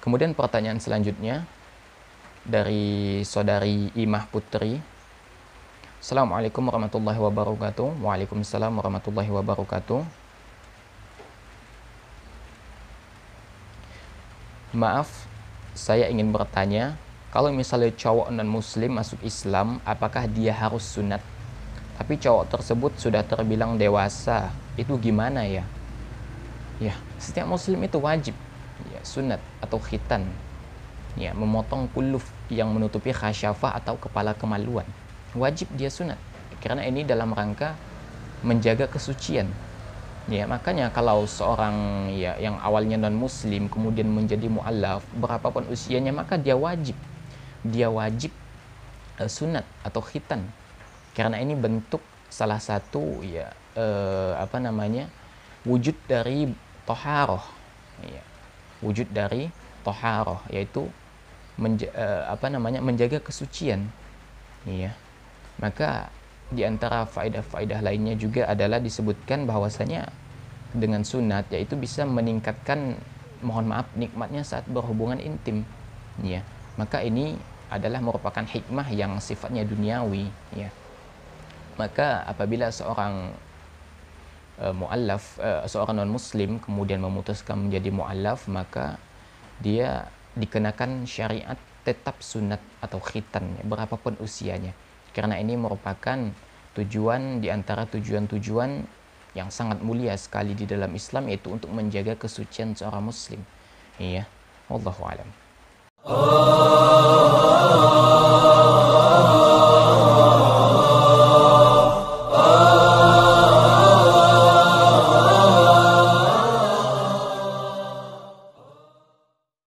Kemudian pertanyaan selanjutnya dari saudari Imah Putri. Assalamualaikum warahmatullahi wabarakatuh. Waalaikumsalam warahmatullahi wabarakatuh. Maaf, saya ingin bertanya, kalau misalnya cowok non-muslim masuk Islam, apakah dia harus sunat? Tapi cowok tersebut sudah terbilang dewasa, itu gimana ya? Ya, setiap muslim itu wajib sunat atau khitan ya memotong kuluf yang menutupi khasyafah atau kepala kemaluan wajib dia sunat karena ini dalam rangka menjaga kesucian ya makanya kalau seorang ya yang awalnya non muslim kemudian menjadi mualaf berapapun usianya maka dia wajib dia wajib uh, sunat atau khitan karena ini bentuk salah satu ya uh, apa namanya wujud dari toharoh ya wujud dari toharoh yaitu menja, eh, apa namanya menjaga kesucian ya maka di antara faedah-faedah lainnya juga adalah disebutkan bahwasanya dengan sunat yaitu bisa meningkatkan mohon maaf nikmatnya saat berhubungan intim ya maka ini adalah merupakan hikmah yang sifatnya duniawi ya maka apabila seorang uh, muallaf uh, seorang non muslim kemudian memutuskan menjadi muallaf maka dia dikenakan syariat tetap sunat atau khitan berapapun usianya karena ini merupakan tujuan di antara tujuan-tujuan yang sangat mulia sekali di dalam Islam yaitu untuk menjaga kesucian seorang muslim iya wallahu alam oh.